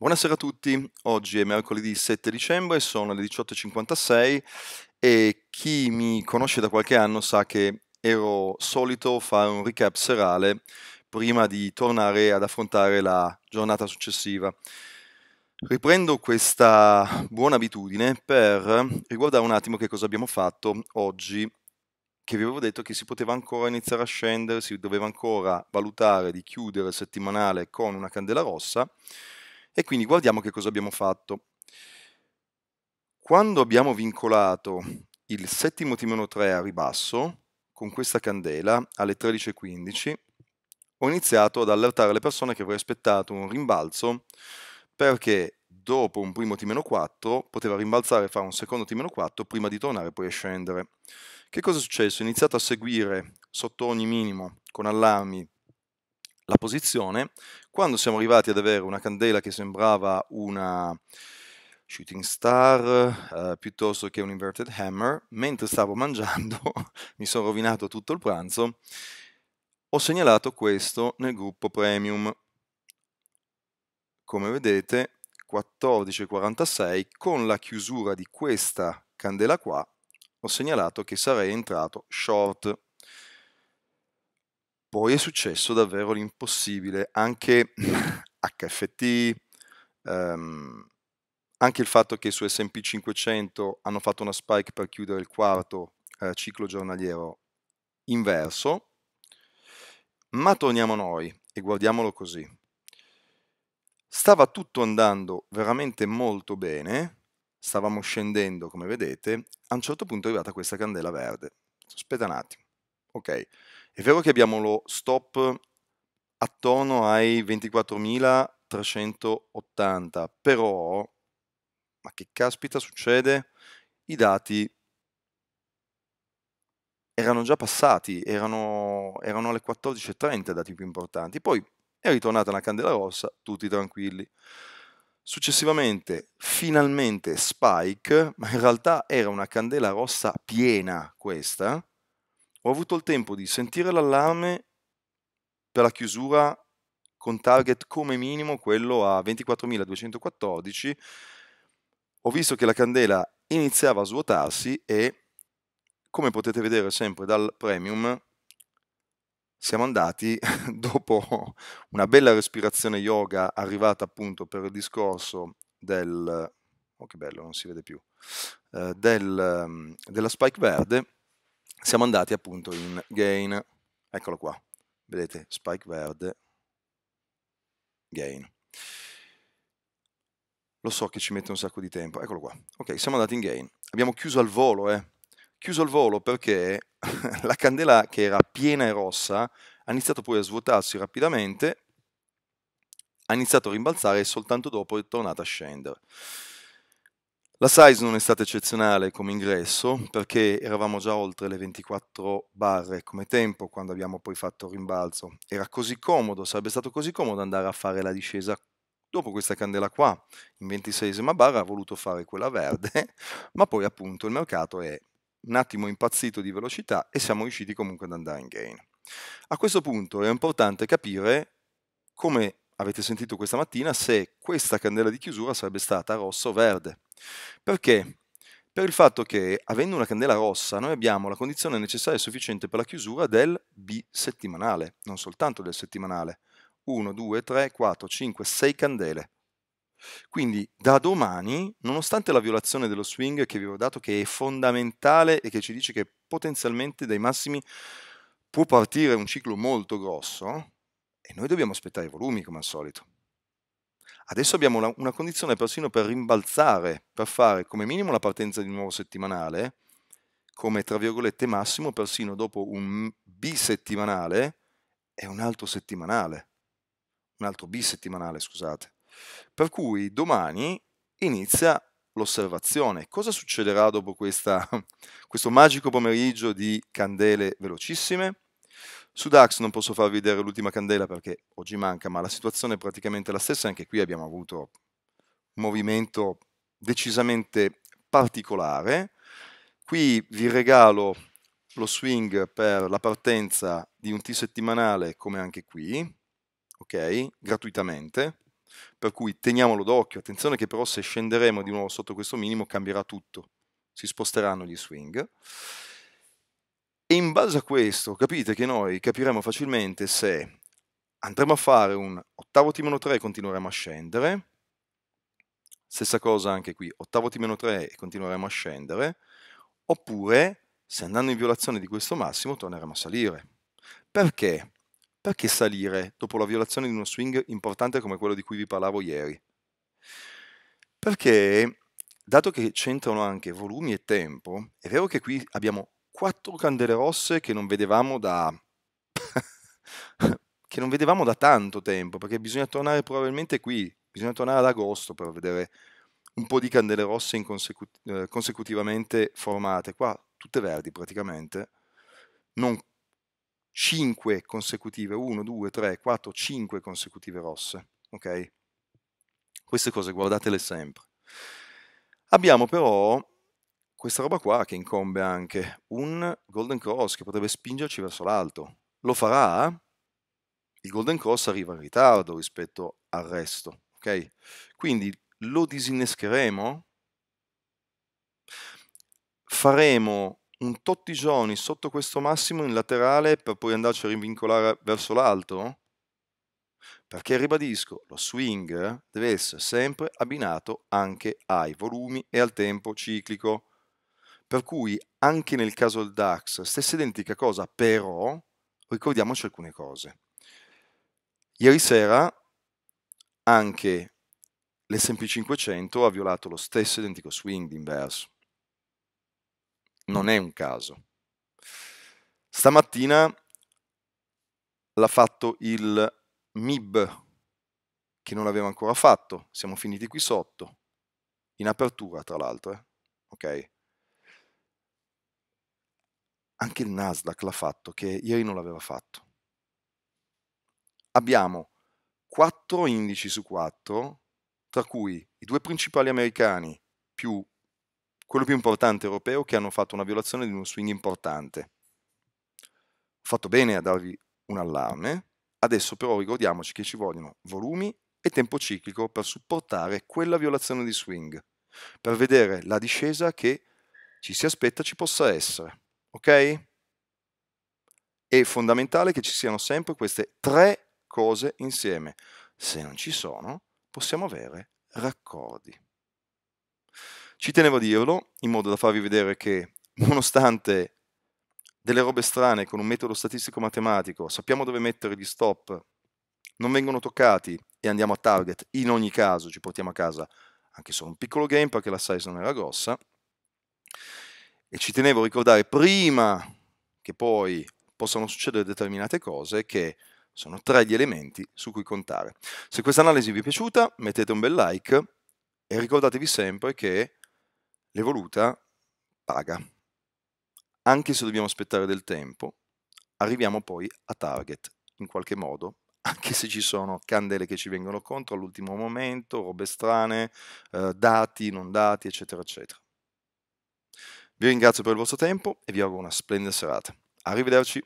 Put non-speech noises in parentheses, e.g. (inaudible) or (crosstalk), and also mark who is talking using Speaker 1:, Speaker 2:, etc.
Speaker 1: Buonasera a tutti, oggi è mercoledì 7 dicembre, sono le 18.56 e chi mi conosce da qualche anno sa che ero solito fare un recap serale prima di tornare ad affrontare la giornata successiva. Riprendo questa buona abitudine per riguardare un attimo che cosa abbiamo fatto oggi che vi avevo detto che si poteva ancora iniziare a scendere, si doveva ancora valutare di chiudere il settimanale con una candela rossa. E quindi guardiamo che cosa abbiamo fatto. Quando abbiamo vincolato il settimo timone 3 a ribasso, con questa candela, alle 13.15, ho iniziato ad allertare le persone che avrei aspettato un rimbalzo, perché dopo un primo T-4 poteva rimbalzare e fare un secondo T-4 prima di tornare poi a scendere. Che cosa è successo? Ho iniziato a seguire sotto ogni minimo, con allarmi, la posizione. Quando siamo arrivati ad avere una candela che sembrava una shooting star eh, piuttosto che un inverted hammer, mentre stavo (laughs) mangiando, mi sono rovinato tutto il pranzo, ho segnalato questo nel gruppo premium. Come vedete 14.46 con la chiusura di questa candela qua ho segnalato che sarei entrato short poi è successo davvero l'impossibile, anche HFT, (clears throat) um, ehm, anche il fatto che su SP 500 hanno fatto una spike per chiudere il quarto eh, ciclo giornaliero inverso, ma torniamo noi e guardiamolo così. Stava tutto andando veramente molto bene, stavamo scendendo come vedete, a un certo punto è arrivata questa candela verde. Aspetta un attimo, ok, è vero che abbiamo lo stop attorno ai 24.380, però, ma che caspita succede? I dati erano già passati, erano, erano alle 14.30 i dati più importanti, poi è ritornata la candela rossa, tutti tranquilli. Successivamente, finalmente Spike, ma in realtà era una candela rossa piena questa, ho avuto il tempo di sentire l'allarme per la chiusura con target come minimo quello a 24.214, ho visto che la candela iniziava a svuotarsi e come potete vedere sempre dal premium siamo andati (laughs) dopo una bella respirazione yoga arrivata appunto per il discorso del oh che bello non si vede più eh, del, mm, della spike verde siamo andati appunto in gain, eccolo qua, vedete spike verde, gain. Lo so che ci mette un sacco di tempo, eccolo qua. Ok, siamo andati in gain, abbiamo chiuso al volo, eh. Chiuso al volo perché (laughs) la candela che era piena e rossa ha iniziato poi a svuotarsi rapidamente, ha iniziato a rimbalzare e soltanto dopo è tornata a scendere. La size non è stata eccezionale come ingresso perché eravamo già oltre le 24 barre come tempo quando abbiamo poi fatto il rimbalzo. Era così comodo, sarebbe stato così comodo andare a fare la discesa dopo questa candela qua, in 26esima barra, ha voluto fare quella verde, (laughs) ma poi appunto il mercato è un attimo impazzito di velocità e siamo riusciti comunque ad andare in gain. A questo punto è importante capire come avete sentito questa mattina se questa candela di chiusura sarebbe stata rossa o verde perché? Per il fatto che, avendo una candela rossa, noi abbiamo la condizione necessaria e sufficiente per la chiusura del bisettimanale, non soltanto del settimanale. 1, 2, 3, 4, 5, 6 candele. Quindi da domani, nonostante la violazione dello swing che vi ho dato, che è fondamentale e che ci dice che potenzialmente dai massimi può partire un ciclo molto grosso, e noi dobbiamo aspettare i volumi come al solito. Adesso abbiamo una, una, condizione persino per rimbalzare, per fare come minimo la partenza di nuovo settimanale, come tra virgolette massimo persino dopo un bisettimanale e un altro settimanale, un altro bisettimanale, scusate. Per cui domani inizia l'osservazione. Cosa succederà dopo questa, (laughs) questo magico pomeriggio di candele velocissime? Su DAX non posso farvi vedere l'ultima candela perché oggi manca, ma la situazione è praticamente la stessa, anche qui abbiamo avuto un movimento decisamente particolare. Qui vi regalo lo swing per la partenza di un T settimanale come anche qui, ok? Gratuitamente. Per cui teniamolo d'occhio, attenzione che però se scenderemo di nuovo sotto questo minimo cambierà tutto, si sposteranno gli swing. E in base a questo capite che noi capiremo facilmente se andremo a fare un ottavo T-3 e continueremo a scendere, stessa cosa anche qui, ottavo T-3 e continueremo a scendere, oppure se andando in violazione di questo massimo torneremo a salire. Perché? Perché salire dopo la violazione di uno swing importante come quello di cui vi parlavo ieri? Perché, dato che c'entrano anche volumi e tempo, è vero che qui abbiamo quattro candele rosse che non vedevamo da... (laughs) che non vedevamo da tanto tempo, perché bisogna tornare probabilmente qui, bisogna tornare ad agosto per vedere un po' di candele rosse consecut- eh, consecutivamente formate, qua tutte verdi praticamente, non 5 consecutive, 1, 2, 3, 4, 5 consecutive rosse, ok? Queste cose guardatele sempre. Abbiamo però questa roba qua che incombe anche un Golden Cross che potrebbe spingerci verso l'alto. Lo farà? Il Golden Cross arriva in ritardo rispetto al resto, ok? Quindi lo disinnescheremo? Faremo un tot di giorni sotto questo massimo in laterale per poi andarci a rinvincolare verso l'alto? Perché ribadisco, lo swing deve essere sempre abbinato anche ai volumi e al tempo ciclico per cui anche nel caso del DAX, stessa identica cosa, però ricordiamoci alcune cose. Ieri sera anche l'S&P 500 ha violato lo stesso identico swing d'inverso. Non è un caso. Stamattina l'ha fatto il MIB, che non l'aveva ancora fatto. Siamo finiti qui sotto, in apertura tra l'altro. Eh? Ok? anche il Nasdaq l'ha fatto, che ieri non l'aveva fatto. Abbiamo quattro indici su quattro, tra cui i due principali americani più quello più importante europeo che hanno fatto una violazione di uno swing importante. Ho fatto bene a darvi un allarme, adesso però ricordiamoci che ci vogliono volumi e tempo ciclico per supportare quella violazione di swing, per vedere la discesa che ci si aspetta ci possa essere. Ok? È fondamentale che ci siano sempre queste tre cose insieme. Se non ci sono, possiamo avere raccordi. Ci tenevo a dirlo in modo da farvi vedere che nonostante delle robe strane con un metodo statistico matematico, sappiamo dove mettere gli stop, non vengono toccati e andiamo a target, in ogni caso ci portiamo a casa anche solo un piccolo game perché la size non era grossa e ci tenevo a ricordare prima che poi possano succedere determinate cose che sono tre gli elementi su cui contare. Se questa analisi vi è piaciuta mettete un bel like e ricordatevi sempre che l'evoluta paga. Anche se dobbiamo aspettare del tempo, arriviamo poi a target in qualche modo, anche se ci sono candele che ci vengono contro all'ultimo momento, robe strane, eh, dati, non dati, eccetera, eccetera. Vi ringrazio per il vostro tempo e vi auguro una splendida serata. Arrivederci.